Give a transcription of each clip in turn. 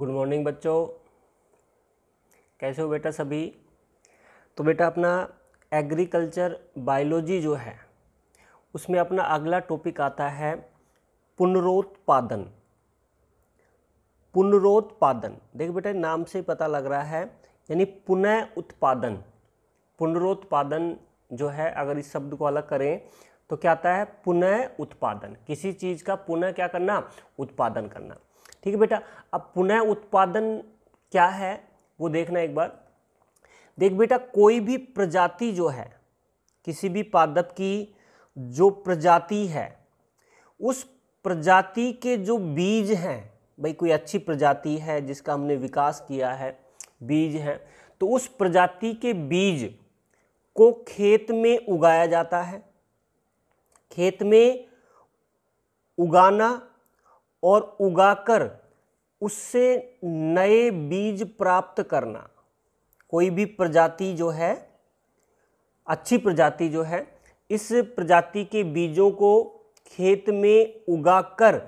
good morning बच्चों कैसे हो बेटा सभी तो बेटा अपना एग्रीकल्चर बायोलॉजी जो है उसमें अपना अगला टॉपिक आता है पुनरोत्पादन पुनरोत्पादन देखिए बेटा नाम से पता लग रहा है यानी पुनः उत्पादन पुनरोत्पादन जो है अगर इस शब्द को अलग करें तो क्या आता है पुनः उत्पादन किसी चीज़ का पुनः क्या करना उत्पादन करना ठीक है बेटा अब पुनः उत्पादन क्या है वो देखना एक बार देख बेटा कोई भी प्रजाति जो है किसी भी पादप की जो प्रजाति है उस प्रजाति के जो बीज हैं भाई कोई अच्छी प्रजाति है जिसका हमने विकास किया है बीज है तो उस प्रजाति के बीज को खेत में उगाया जाता है खेत में उगाना और उगाकर उससे नए बीज प्राप्त करना कोई भी प्रजाति जो है अच्छी प्रजाति जो है इस प्रजाति के बीजों को खेत में उगाकर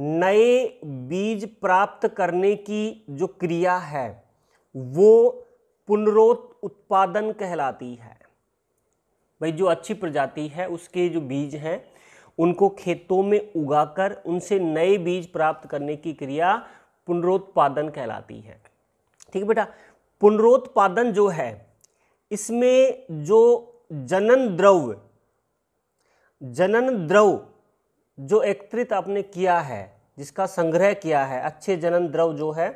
नए बीज प्राप्त करने की जो क्रिया है वो पुनरोत उत्पादन कहलाती है भाई जो अच्छी प्रजाति है उसके जो बीज हैं उनको खेतों में उगाकर उनसे नए बीज प्राप्त करने की क्रिया पुनरोत्पादन कहलाती है ठीक है बेटा पुनरोत्पादन जो है इसमें जो जनन द्रव जनन द्रव जो एकत्रित आपने किया है जिसका संग्रह किया है अच्छे जनन द्रव जो है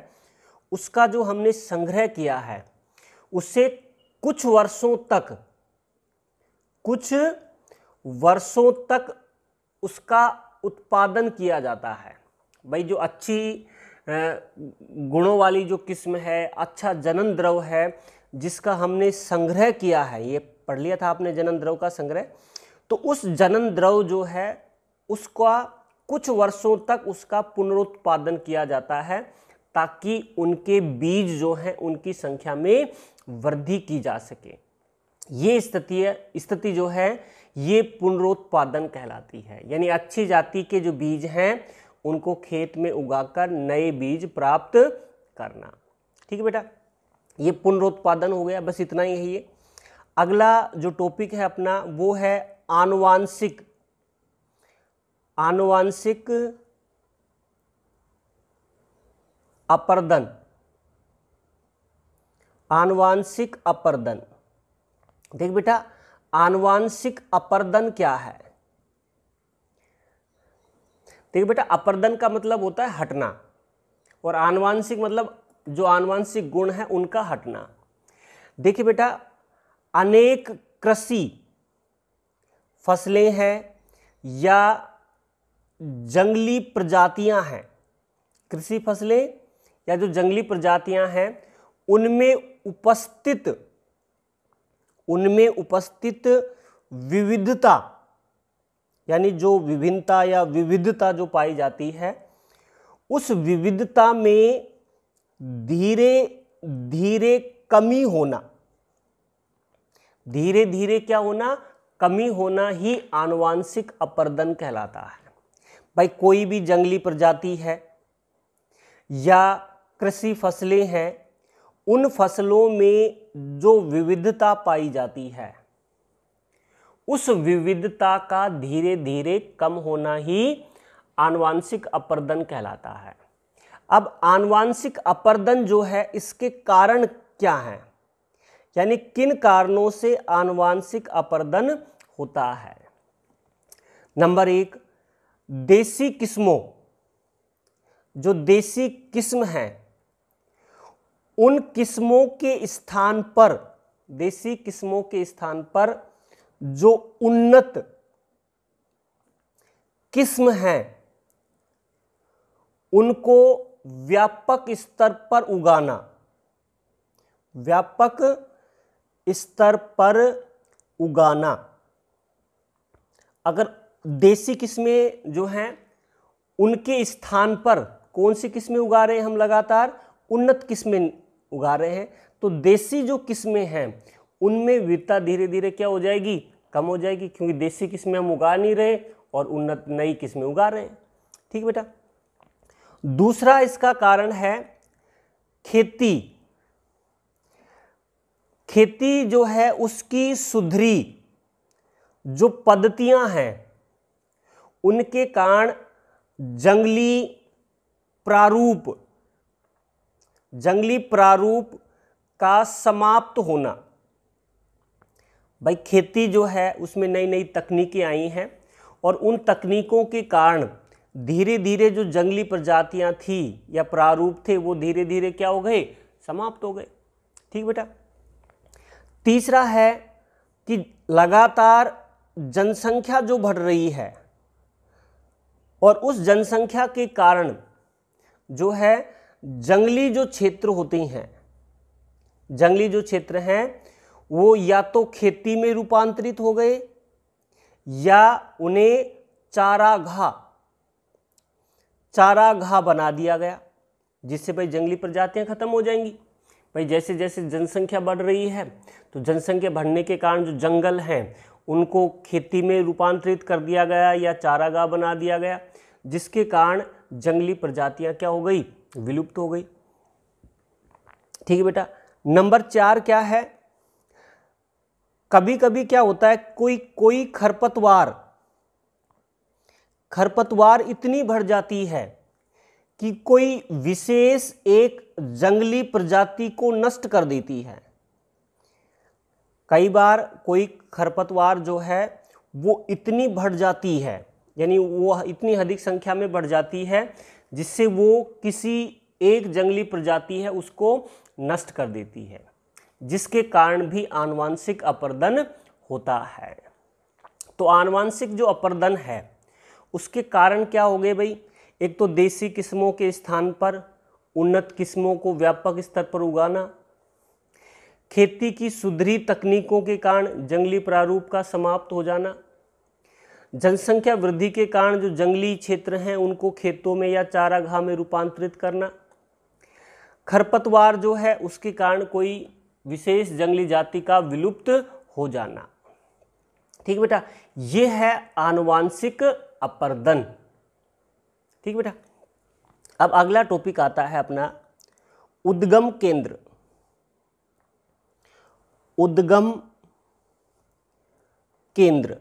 उसका जो हमने संग्रह किया है उससे कुछ वर्षों तक कुछ वर्षों तक उसका उत्पादन किया जाता है भाई जो अच्छी गुणों वाली जो किस्म है अच्छा जनन द्रव है जिसका हमने संग्रह किया है ये पढ़ लिया था आपने जनन द्रव का संग्रह तो उस जनन द्रव जो है उसका कुछ वर्षों तक उसका पुनरुत्पादन किया जाता है ताकि उनके बीज जो हैं उनकी संख्या में वृद्धि की जा सके ये स्थिति स्थिति जो है ये पुनरोत्पादन कहलाती है यानी अच्छी जाति के जो बीज हैं उनको खेत में उगाकर नए बीज प्राप्त करना ठीक है बेटा ये पुनरोत्पादन हो गया बस इतना ही है ये अगला जो टॉपिक है अपना वो है आनुवांशिक आनुवांशिक अपर्दन आनुवांशिक अपर्दन देख बेटा आनुवांशिक अपर्दन क्या है देखिए बेटा अपर्दन का मतलब होता है हटना और आनुवांशिक मतलब जो आनुवांशिक गुण है उनका हटना देखिए बेटा अनेक कृषि फसलें हैं या जंगली प्रजातियां हैं कृषि फसलें या जो जंगली प्रजातियां हैं उनमें उपस्थित उनमें उपस्थित विविधता यानी जो विभिन्नता या विविधता जो पाई जाती है उस विविधता में धीरे धीरे कमी होना धीरे धीरे क्या होना कमी होना ही आनुवांशिक अपरदन कहलाता है भाई कोई भी जंगली प्रजाति है या कृषि फसलें हैं उन फसलों में जो विविधता पाई जाती है उस विविधता का धीरे धीरे कम होना ही आनुवांशिक अपर्दन कहलाता है अब आनुवांशिक अपर्दन जो है इसके कारण क्या हैं यानी किन कारणों से आनुवांशिक अपर्दन होता है नंबर एक देसी किस्मों जो देसी किस्म हैं उन किस्मों के स्थान पर देसी किस्मों के स्थान पर जो उन्नत किस्म हैं उनको व्यापक स्तर पर उगाना व्यापक स्तर पर उगाना अगर देसी किस्में जो हैं उनके स्थान पर कौन सी किस्में उगा रहे हैं हम लगातार उन्नत किस्में उगा रहे हैं तो देसी जो किस्में हैं उनमें वीरता धीरे धीरे क्या हो जाएगी कम हो जाएगी क्योंकि देसी किस्में हम उगा नहीं रहे और उन्नत नई किस्में उगा रहे हैं ठीक बेटा दूसरा इसका कारण है खेती खेती जो है उसकी सुधरी जो पद्धतियां हैं उनके कारण जंगली प्रारूप जंगली प्रारूप का समाप्त होना भाई खेती जो है उसमें नई नई तकनीकें आई हैं और उन तकनीकों के कारण धीरे धीरे जो जंगली प्रजातियां थी या प्रारूप थे वो धीरे धीरे क्या हो गए समाप्त हो गए ठीक बेटा तीसरा है कि लगातार जनसंख्या जो बढ़ रही है और उस जनसंख्या के कारण जो है जंगली जो क्षेत्र होते हैं जंगली जो क्षेत्र हैं वो या तो खेती में रूपांतरित हो गए या उन्हें चाराघा चारागाह बना दिया गया जिससे भाई जंगली प्रजातियां खत्म हो जाएंगी भाई जैसे जैसे जनसंख्या बढ़ रही है तो जनसंख्या बढ़ने के कारण जो जंगल हैं उनको खेती में रूपांतरित कर दिया गया या चारागाह बना दिया गया जिसके कारण जंगली प्रजातियां क्या हो गई विलुप्त हो गई ठीक है बेटा नंबर चार क्या है कभी कभी क्या होता है कोई कोई खरपतवार खरपतवार इतनी बढ़ जाती है कि कोई विशेष एक जंगली प्रजाति को नष्ट कर देती है कई बार कोई खरपतवार जो है वो इतनी बढ़ जाती है यानी वो इतनी अधिक संख्या में बढ़ जाती है जिससे वो किसी एक जंगली प्रजाति है उसको नष्ट कर देती है जिसके कारण भी आनुवांशिक अपर्दन होता है तो आनुवांशिक जो अपरदन है उसके कारण क्या हो गए भाई एक तो देसी किस्मों के स्थान पर उन्नत किस्मों को व्यापक स्तर पर उगाना खेती की सुधरी तकनीकों के कारण जंगली प्रारूप का समाप्त हो जाना जनसंख्या वृद्धि के कारण जो जंगली क्षेत्र हैं उनको खेतों में या चारागाह में रूपांतरित करना खरपतवार जो है उसके कारण कोई विशेष जंगली जाति का विलुप्त हो जाना ठीक बेटा ये है आनुवांशिक अपर्दन ठीक बेटा अब अगला टॉपिक आता है अपना उद्गम केंद्र उद्गम केंद्र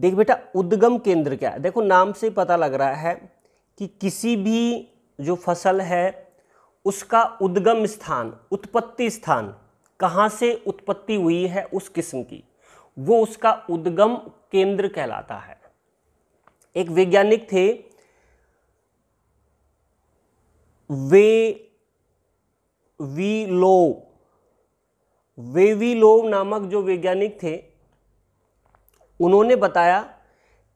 देख बेटा उद्गम केंद्र क्या है देखो नाम से पता लग रहा है कि किसी भी जो फसल है उसका उद्गम स्थान उत्पत्ति स्थान कहाँ से उत्पत्ति हुई है उस किस्म की वो उसका उद्गम केंद्र कहलाता है एक वैज्ञानिक थे वे वी लो लो नामक जो वैज्ञानिक थे उन्होंने बताया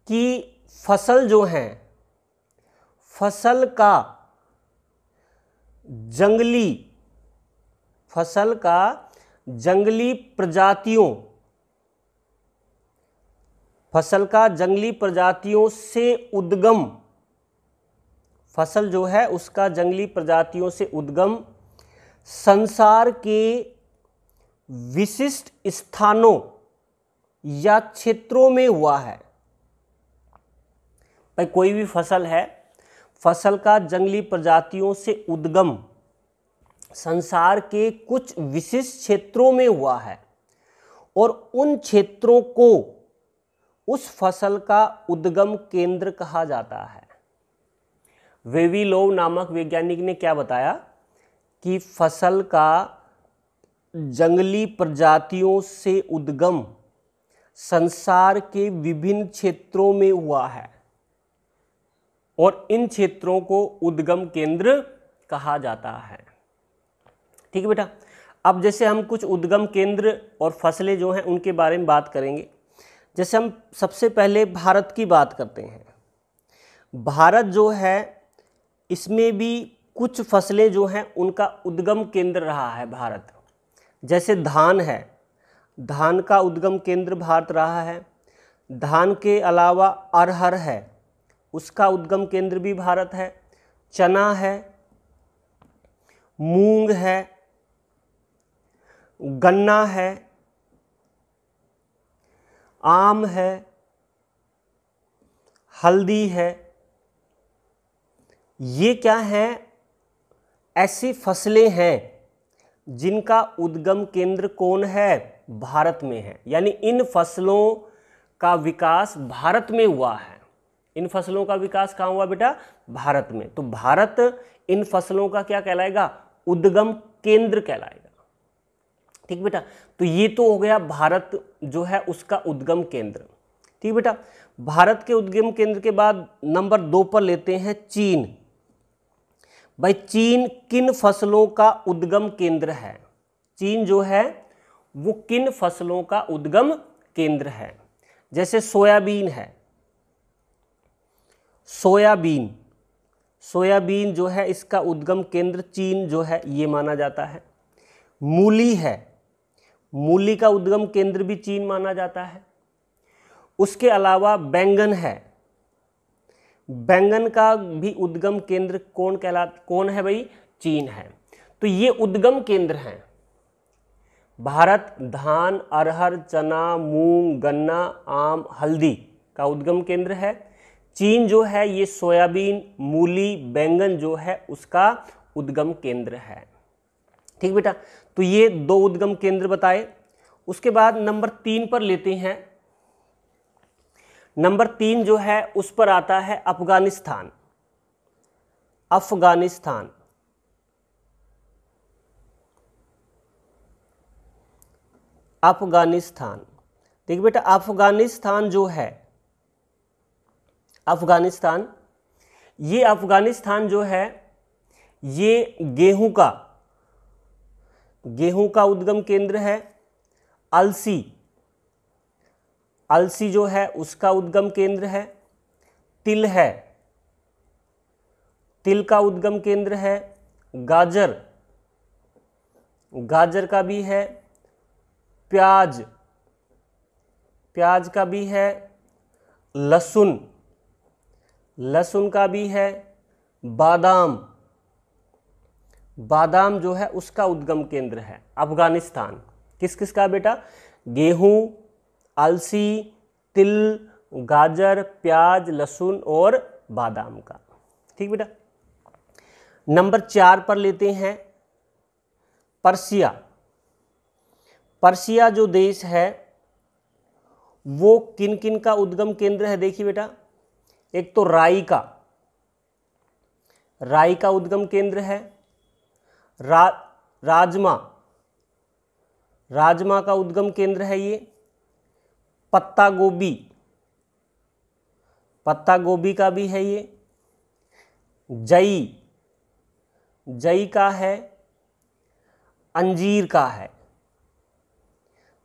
कि फसल जो हैं फसल का जंगली फसल का जंगली प्रजातियों फसल का जंगली प्रजातियों से उद्गम फसल जो है उसका जंगली प्रजातियों से उद्गम संसार के विशिष्ट स्थानों या क्षेत्रों में हुआ है भाई कोई भी फसल है फसल का जंगली प्रजातियों से उद्गम संसार के कुछ विशिष्ट क्षेत्रों में हुआ है और उन क्षेत्रों को उस फसल का उद्गम केंद्र कहा जाता है वेवी लोव नामक वैज्ञानिक ने क्या बताया कि फसल का जंगली प्रजातियों से उद्गम संसार के विभिन्न क्षेत्रों में हुआ है और इन क्षेत्रों को उद्गम केंद्र कहा जाता है ठीक है बेटा अब जैसे हम कुछ उद्गम केंद्र और फसलें जो हैं उनके बारे में बात करेंगे जैसे हम सबसे पहले भारत की बात करते हैं भारत जो है इसमें भी कुछ फसलें जो हैं उनका उद्गम केंद्र रहा है भारत जैसे धान है धान का उद्गम केंद्र भारत रहा है धान के अलावा अरहर है उसका उद्गम केंद्र भी भारत है चना है मूंग है गन्ना है आम है हल्दी है ये क्या हैं ऐसी फसलें हैं जिनका उद्गम केंद्र कौन है भारत में है यानी इन फसलों का विकास भारत में हुआ है इन फसलों का विकास कहाँ हुआ बेटा भारत में तो भारत इन फसलों का क्या कहलाएगा उद्गम केंद्र कहलाएगा ठीक बेटा तो ये तो हो गया भारत जो है उसका उद्गम केंद्र ठीक बेटा भारत के उद्गम केंद्र के बाद नंबर दो पर लेते हैं चीन भाई चीन किन फसलों का उद्गम केंद्र है चीन जो है वो किन फसलों का उद्गम केंद्र है जैसे सोयाबीन है सोयाबीन सोयाबीन जो है इसका उद्गम केंद्र चीन जो है ये माना जाता है मूली है मूली का उद्गम केंद्र भी चीन माना जाता है उसके अलावा बैंगन है बैंगन का भी उद्गम केंद्र कौन कहला कौन है भाई चीन है तो ये उद्गम केंद्र हैं भारत धान अरहर चना मूंग गन्ना आम हल्दी का उद्गम केंद्र है चीन जो है ये सोयाबीन मूली बैंगन जो है उसका उद्गम केंद्र है ठीक बेटा तो ये दो उद्गम केंद्र बताए उसके बाद नंबर तीन पर लेते हैं नंबर तीन जो है उस पर आता है अफगानिस्तान अफगानिस्तान अफगानिस्तान देखिए बेटा अफगानिस्तान जो है अफगानिस्तान ये अफगानिस्तान जो है ये गेहूं का गेहूं का उद्गम केंद्र है अलसी अलसी जो है उसका उद्गम केंद्र है तिल है तिल का उद्गम केंद्र है गाजर गाजर का भी है प्याज प्याज का भी है लहसुन लहसुन का भी है बादाम बादाम जो है उसका उद्गम केंद्र है अफगानिस्तान किस किस का बेटा गेहूं अलसी तिल गाजर प्याज लहसुन और बादाम का ठीक बेटा नंबर चार पर लेते हैं पर्सिया पर्सिया जो देश है वो किन किन का उद्गम केंद्र है देखिए बेटा एक तो राई का राई का उद्गम केंद्र है रा, राजमा राजमा का उद्गम केंद्र है ये पत्ता गोभी पत्ता गोभी का भी है ये जई जई का है अंजीर का है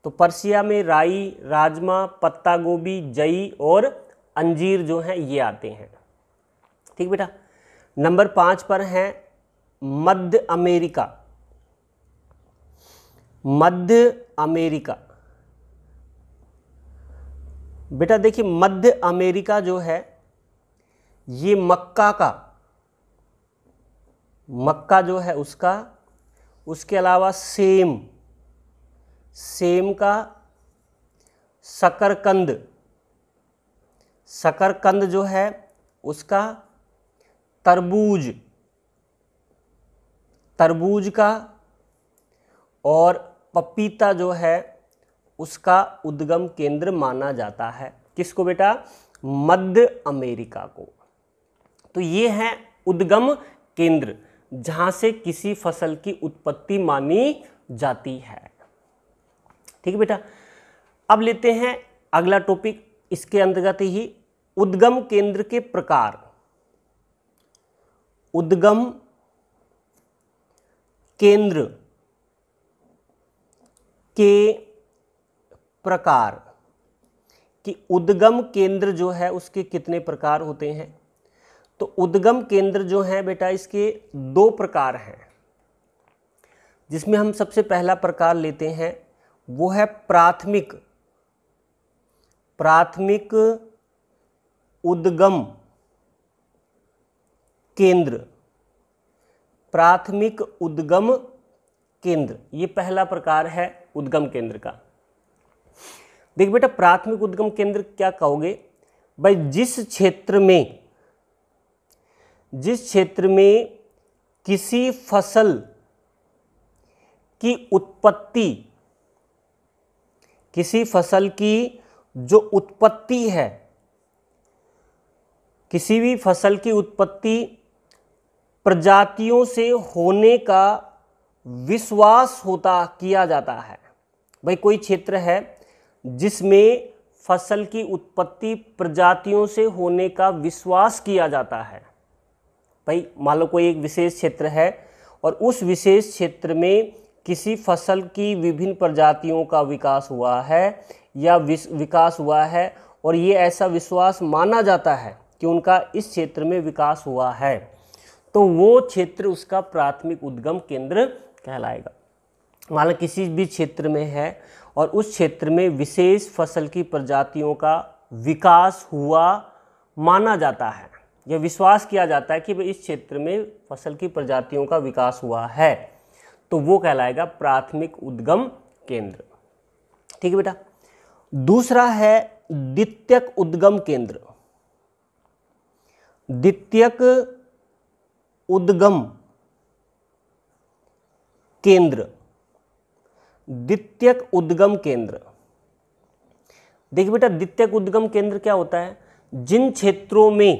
तो परसिया में राई राजमा पत्ता गोभी जई और अंजीर जो हैं ये आते हैं ठीक बेटा नंबर पाँच पर हैं मध्य अमेरिका मध्य अमेरिका बेटा देखिए मध्य अमेरिका जो है ये मक्का का मक्का जो है उसका उसके अलावा सेम सेम का शकरकंद शकरकंद जो है उसका तरबूज तरबूज का और पपीता जो है उसका उद्गम केंद्र माना जाता है किसको बेटा मध्य अमेरिका को तो ये है उद्गम केंद्र जहाँ से किसी फसल की उत्पत्ति मानी जाती है ठीक है बेटा अब लेते हैं अगला टॉपिक इसके अंतर्गत ही उद्गम केंद्र के प्रकार उद्गम केंद्र के प्रकार कि उद्गम केंद्र जो है उसके कितने प्रकार होते हैं तो उद्गम केंद्र जो है बेटा इसके दो प्रकार हैं जिसमें हम सबसे पहला प्रकार लेते हैं वो है प्राथमिक प्राथमिक उद्गम केंद्र प्राथमिक उद्गम केंद्र ये पहला प्रकार है उद्गम केंद्र का देख बेटा प्राथमिक उद्गम केंद्र क्या कहोगे भाई जिस क्षेत्र में जिस क्षेत्र में किसी फसल की उत्पत्ति किसी फसल की जो उत्पत्ति है किसी भी फसल की उत्पत्ति प्रजातियों से होने का विश्वास होता किया जाता है भाई कोई क्षेत्र है जिसमें फसल की उत्पत्ति प्रजातियों से होने का विश्वास किया जाता है भाई मान लो कोई एक विशेष क्षेत्र है और उस विशेष क्षेत्र में किसी फसल की विभिन्न प्रजातियों का विकास हुआ है या विकास हुआ है और ये ऐसा विश्वास माना जाता है कि उनका इस क्षेत्र में विकास हुआ है तो वो क्षेत्र उसका प्राथमिक उद्गम केंद्र कहलाएगा मान लो किसी भी क्षेत्र में है और उस क्षेत्र में विशेष फसल की प्रजातियों का विकास हुआ माना जाता है यह विश्वास किया जाता है कि भाई इस क्षेत्र में फसल की प्रजातियों का विकास हुआ है तो वो कहलाएगा प्राथमिक उद्गम केंद्र ठीक है बेटा दूसरा है द्वितीयक उद्गम केंद्र द्वितीयक उद्गम केंद्र द्वितीयक उद्गम केंद्र देखिए बेटा द्वितीयक उद्गम केंद्र क्या होता है जिन क्षेत्रों में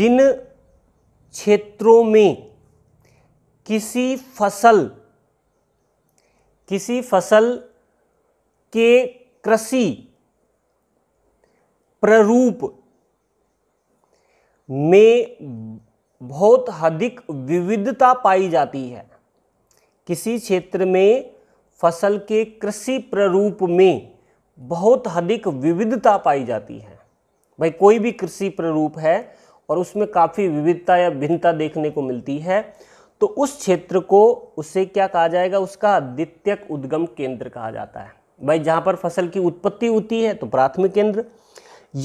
जिन क्षेत्रों में किसी फसल किसी फसल के कृषि प्ररूप में बहुत अधिक विविधता पाई जाती है किसी क्षेत्र में फसल के कृषि प्ररूप में बहुत अधिक विविधता पाई जाती है भाई कोई भी कृषि प्ररूप है और उसमें काफ़ी विविधता या भिन्नता देखने को मिलती है तो उस क्षेत्र को उसे क्या कहा जाएगा उसका द्वितीयक उद्गम केंद्र कहा जाता है भाई जहाँ पर फसल की उत्पत्ति होती है तो प्राथमिक केंद्र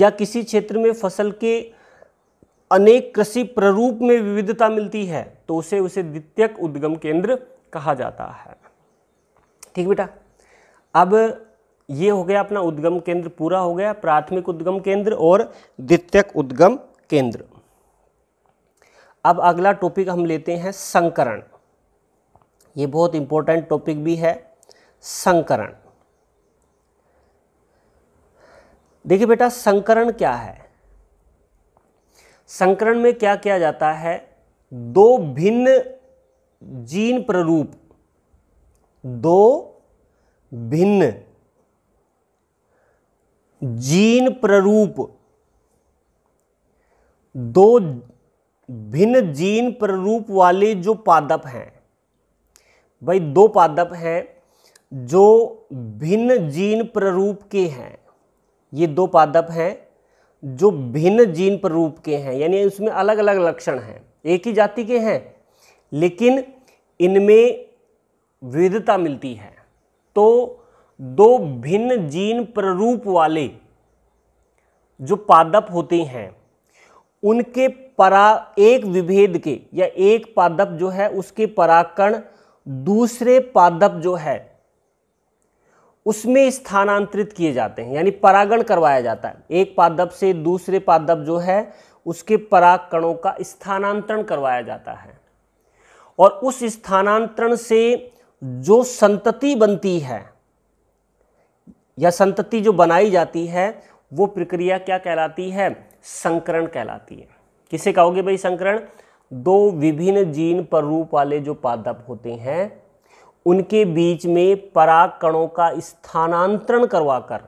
या किसी क्षेत्र में फसल के अनेक कृषि प्ररूप में विविधता मिलती है तो उसे उसे द्वितीयक उद्गम केंद्र कहा जाता है ठीक बेटा अब ये हो गया अपना उद्गम केंद्र पूरा हो गया प्राथमिक उद्गम केंद्र और द्वितीयक उद्गम केंद्र अब अगला टॉपिक हम लेते हैं संकरण ये बहुत इंपॉर्टेंट टॉपिक भी है संकरण देखिए बेटा संकरण क्या है संकरण में क्या किया जाता है दो भिन्न जीन प्ररूप दो भिन्न जीन प्ररूप दो भिन्न जीन प्ररूप वाले जो पादप हैं भाई दो पादप हैं जो भिन्न जीन प्ररूप के हैं ये दो पादप हैं जो भिन्न जीन प्ररूप के हैं यानी उसमें अलग अलग लक्षण हैं एक ही जाति के हैं लेकिन इनमें विविधता मिलती है तो दो भिन्न जीन प्ररूप वाले जो पादप होते हैं उनके परा एक विभेद के या एक पादप जो है उसके पराकण दूसरे पादप जो है उसमें स्थानांतरित किए जाते हैं यानी परागण करवाया जाता है एक पादप से दूसरे पादप जो है उसके पराकणों का स्थानांतरण करवाया जाता है और उस स्थानांतरण से जो संतति बनती है या संतति जो बनाई जाती है वो प्रक्रिया क्या कहलाती है संकरण कहलाती है किसे कहोगे भाई संकरण दो विभिन्न जीन पर रूप वाले जो पादप होते हैं उनके बीच में पराकणों का स्थानांतरण करवाकर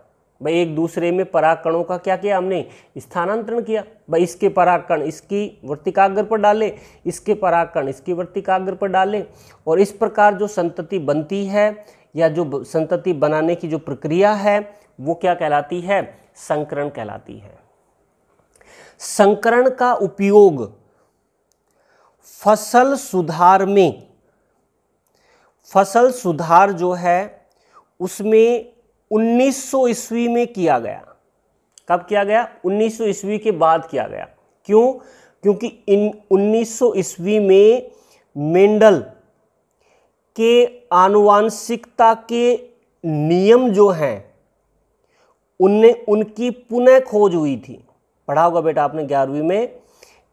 भाई एक दूसरे में पराकणों का क्या किया हमने स्थानांतरण किया भाई इसके पराकण इसकी वृत्तिकाग्र पर डाले इसके पराकण इसकी वृत्तिकाग्र पर डाले और इस प्रकार जो संतति बनती है या जो संतति बनाने की जो प्रक्रिया है वो क्या कहलाती है संकरण कहलाती है संकरण का उपयोग फसल सुधार में फसल सुधार जो है उसमें 1900 ईस्वी में किया गया कब किया गया 1900 ईस्वी के बाद किया गया क्यों क्योंकि इन 1900 ईस्वी में मेंडल के आनुवांशिकता के नियम जो हैं उनने उनकी पुनः खोज हुई थी पढ़ा होगा बेटा आपने ग्यारहवीं में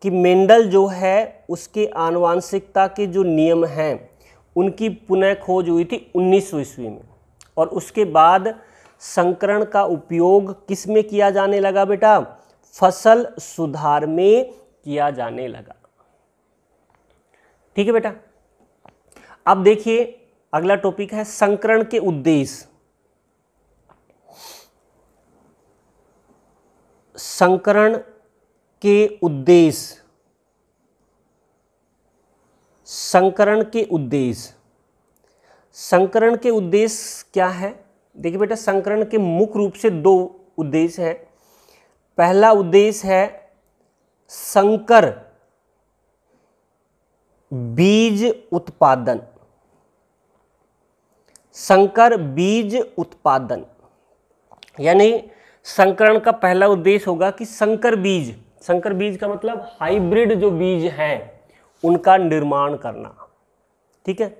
कि मेंडल जो है उसके आनुवांशिकता के जो नियम हैं उनकी पुनः खोज हुई थी उन्नीस ईस्वी में और उसके बाद संकरण का उपयोग किस में किया जाने लगा बेटा फसल सुधार में किया जाने लगा ठीक है बेटा अब देखिए अगला टॉपिक है संकरण के उद्देश्य संकरण के उद्देश्य संकरण के उद्देश्य संकरण के उद्देश्य क्या है देखिए बेटा संकरण के मुख्य रूप से दो उद्देश्य है पहला उद्देश्य है संकर बीज उत्पादन संकर बीज उत्पादन यानी संकरण का पहला उद्देश्य होगा कि संकर बीज संकर बीज का मतलब हाइब्रिड जो बीज हैं उनका निर्माण करना ठीक है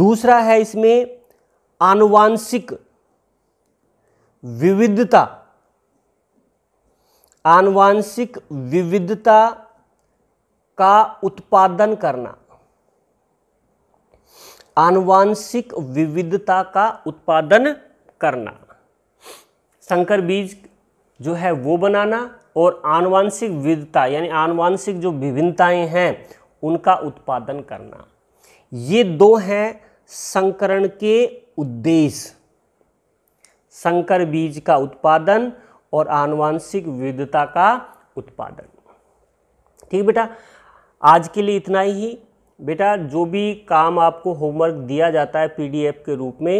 दूसरा है इसमें आनुवांशिक विविधता आनुवांशिक विविधता का उत्पादन करना आनुवांशिक विविधता का उत्पादन करना संकर बीज जो है वो बनाना और आनुवांशिक विधता यानी आनुवांशिक जो विभिन्नताएं हैं उनका उत्पादन करना ये दो हैं संकरण के उद्देश्य संकर बीज का उत्पादन और आनुवांशिक विविधता का उत्पादन ठीक बेटा आज के लिए इतना ही बेटा जो भी काम आपको होमवर्क दिया जाता है पीडीएफ के रूप में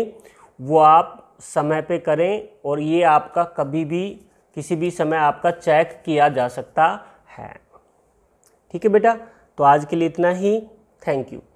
वो आप समय पे करें और ये आपका कभी भी किसी भी समय आपका चेक किया जा सकता है ठीक है बेटा तो आज के लिए इतना ही थैंक यू